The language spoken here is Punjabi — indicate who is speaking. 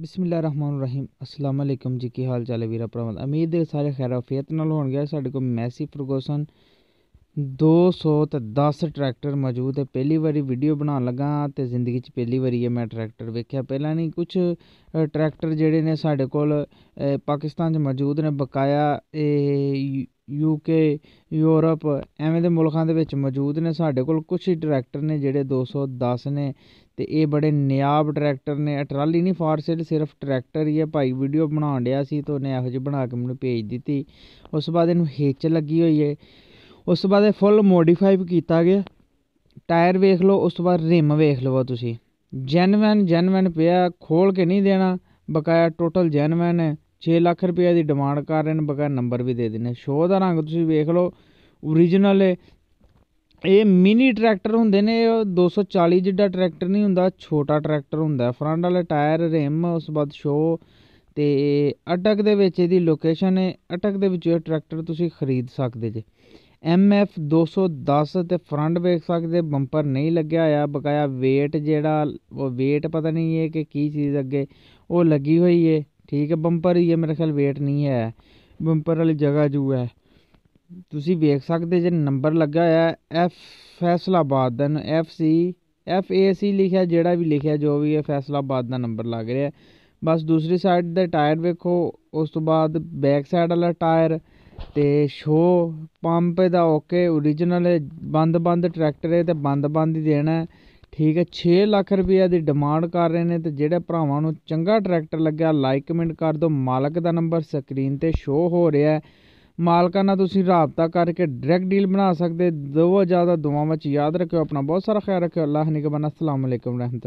Speaker 1: ਬਿਸਮਿਲ੍ਲਾਹਿਰਰਹਿਮਾਨਿਰਰਹੀਮ ਅਸਲਾਮ ਅਲੈਕਮ ਜੀ ਕੀ ਹਾਲ ਚਾਲ ਹੈ ਵੀਰਾ ਭਰਾਵਾਂ ਉਮੀਦ ਦੇ ਸਾਰੇ ਖੈਰ ਆਫੀਅਤ ਨਾਲ ਹੋਣਗੇ ਸਾਡੇ ਕੋਲ ਮੈਸੀ ਪ੍ਰੋਗਰੈਸਨ 210 ਟਰੈਕਟਰ ਮੌਜੂਦ ਹੈ ਪਹਿਲੀ ਵਾਰੀ ਵੀਡੀਓ ਬਣਾਉਣ ਲੱਗਾ ਤੇ ਜ਼ਿੰਦਗੀ 'ਚ ਪਹਿਲੀ ਵਾਰੀ ਇਹ ਮੈਂ ਟਰੈਕਟਰ ਵੇਖਿਆ ਪਹਿਲਾਂ ਨਹੀਂ ਕੁਝ ਟਰੈਕਟਰ ਜਿਹੜੇ ਨੇ ਸਾਡੇ ਕੋਲ ਪਾਕਿਸਤਾਨ 'ਚ ਮੌਜੂਦ ਨੇ ਬਕਾਇਆ ਇਹ ਯੂਕੇ ਯੂਰਪ ਐਵੇਂ ਦੇ ਮੁਲਕਾਂ ਦੇ ਵਿੱਚ ਮੌਜੂਦ ਨੇ ਸਾਡੇ ਕੋਲ ਕੁਝ ਹੀ ਟਰੈਕਟਰ ਨੇ ਜਿਹੜੇ 210 ਨੇ ਤੇ ਇਹ ਬੜੇ ਨਿਆਬ ਟਰੈਕਟਰ ਨੇ ਟਰਾਲੀ ਨਹੀਂ ਫਾਰ ਸੇਲ ਸਿਰਫ ਟਰੈਕਟਰ ਹੀ ਹੈ ਭਾਈ ਵੀਡੀਓ ਬਣਾਉਣ ਡਿਆ ਸੀ ਤੋਂ ਉਹਨੇ ਇਹੋ ਜਿਹਾ ਬਣਾ ਕੇ ਮੈਨੂੰ ਭੇਜ ਦਿੱਤੀ ਉਸ ਬਾਅਦ ਇਹਨੂੰ ਹੇਚ ਲੱਗੀ ਹੋਈ ਹੈ ਉਸ ਤੋਂ ਬਾਅਦ ਇਹ ਫੁੱਲ ਮੋਡੀਫਾਈ ਕੀਤਾ ਗਿਆ ਟਾਇਰ ਵੇਖ ਲਓ ਉਸ ਤੋਂ ਬਾਅਦ ਰਿਮ ਵੇਖ ਲਵੋ ਤੁਸੀਂ ਜੈਨੂਇਨ ਜੈਨੂਇਨ ਪਿਆ ਖੋਲ ਕੇ ਨਹੀਂ ਦੇਣਾ ਬਕਾਇਆ ਟੋਟਲ ਜੈਨੂਇਨ ਹੈ 6 ਲੱਖ ਰੁਪਏ ਦੀ ਡਿਮਾਂਡ ਕਰ ਰਹੇ ਨੇ ਬਕਾਇਆ ਨੰਬਰ ਵੀ ਦੇ ਦਿੰਨੇ ਸ਼ੋ ਦਾ ਰੰਗ ਤੁਸੀਂ ਵੇਖ ਲਓ ਓਰੀਜਨਲ ਹੈ ਇਹ ਮਿਨੀ ਟਰੈਕਟਰ ਹੁੰਦੇ ਨੇ 240 ਜਿੱਡਾ ਟਰੈਕਟਰ ਨਹੀਂ ਹੁੰਦਾ ਛੋਟਾ ਟਰੈਕਟਰ ਹੁੰਦਾ ਫਰੰਟ ਵਾਲੇ ਟਾਇਰ ਰਿਮ ਉਸ ਬਾਅਦ ਸ਼ੋ ਤੇ ਅਟਕ ਦੇ ਵਿੱਚ ਇਹਦੀ ਲੋਕੇਸ਼ਨ ਹੈ ਅਟਕ ਦੇ ਵਿੱਚ ਇਹ ਟਰੈਕਟਰ ਤੁਸੀਂ ਖਰੀਦ ਸਕਦੇ ਜੇ MF 210 ਤੇ ਫਰੰਟ ਵੇਖ ਸਕਦੇ ਬੰਪਰ ਨਹੀਂ ਲੱਗਿਆ ਆ ਬਕਾਇਆ weight ਜਿਹੜਾ ਉਹ weight ਪਤਾ ਨਹੀਂ ਇਹ ਕਿ ਕੀ ਚੀਜ਼ ਅੱਗੇ ਉਹ ਲੱਗੀ ਹੋਈ ਏ ਠੀਕ ਹੈ ਬੰਪਰ ਹੀ ਹੈ ਮੇਰੇ ਖਿਆਲ weight ਨਹੀਂ ਹੈ ਬੰਪਰ ਵਾਲੀ ਜਗ੍ਹਾ ਜੂ ਹੈ ਤੁਸੀਂ ਵੇਖ ਸਕਦੇ ਜੇ ਨੰਬਰ ਲੱਗਾ ਆ ਐਫ ਫੈਸਲਾਬਾਦ ਦਾ F C F A C ਲਿਖਿਆ ਜਿਹੜਾ ਵੀ ਲਿਖਿਆ ਜੋ ਵੀ ਹੈ ਫੈਸਲਾਬਾਦ ਦਾ ਨੰਬਰ ਲੱਗ ਰਿਹਾ ਬਸ ਦੂਸਰੀ ਸਾਈਡ ਦੇ ਟਾਇਰ ਵੇਖੋ ਉਸ ਤੋਂ ਬਾਅਦ ਬੈਕ ਸਾਈਡ ਵਾਲਾ ਟਾਇਰ ਤੇ ਸ਼ੋ ਪੰਪ ਦਾ ਓਕੇ ਓਰੀਜਨਲ ਬੰਦ ਬੰਦ ਟਰੈਕਟਰ ਹੈ ਤੇ ਬੰਦ ਬੰਦ ਹੀ ਦੇਣਾ ਠੀਕ ਹੈ 6 ਲੱਖ ਰੁਪਈਆ ਦੀ ਡਿਮਾਂਡ ਕਰ ਰਹੇ ਨੇ ਤੇ ਜਿਹੜੇ ਭਰਾਵਾਂ ਨੂੰ ਚੰਗਾ ਟਰੈਕਟਰ ਲੱਗਿਆ ਲਾਈਕ ਕਮੈਂਟ ਕਰ ਦਿਓ ਮਾਲਕ ਦਾ ਨੰਬਰ ਸਕਰੀਨ 'ਤੇ ਸ਼ੋ ਹੋ ਰਿਹਾ ਮਾਲਕਾਂ ਨਾਲ ਤੁਸੀਂ ਰਾਬਤਾ ਕਰਕੇ ਡਾਇਰੈਕਟ ਡੀਲ ਬਣਾ ਸਕਦੇ ਦੋ ਜ਼ਿਆਦਾ ਦੁਆਵਾਂ ਵਿੱਚ ਯਾਦ ਰੱਖਿਓ ਆਪਣਾ ਬਹੁਤ ਸਾਰਾ ਖਿਆਲ ਰੱਖਿਓ ਅੱਲਾਹ ਨਿਗਬਾਨ ਅਸਲਾਮ ਰਹਿਮਤ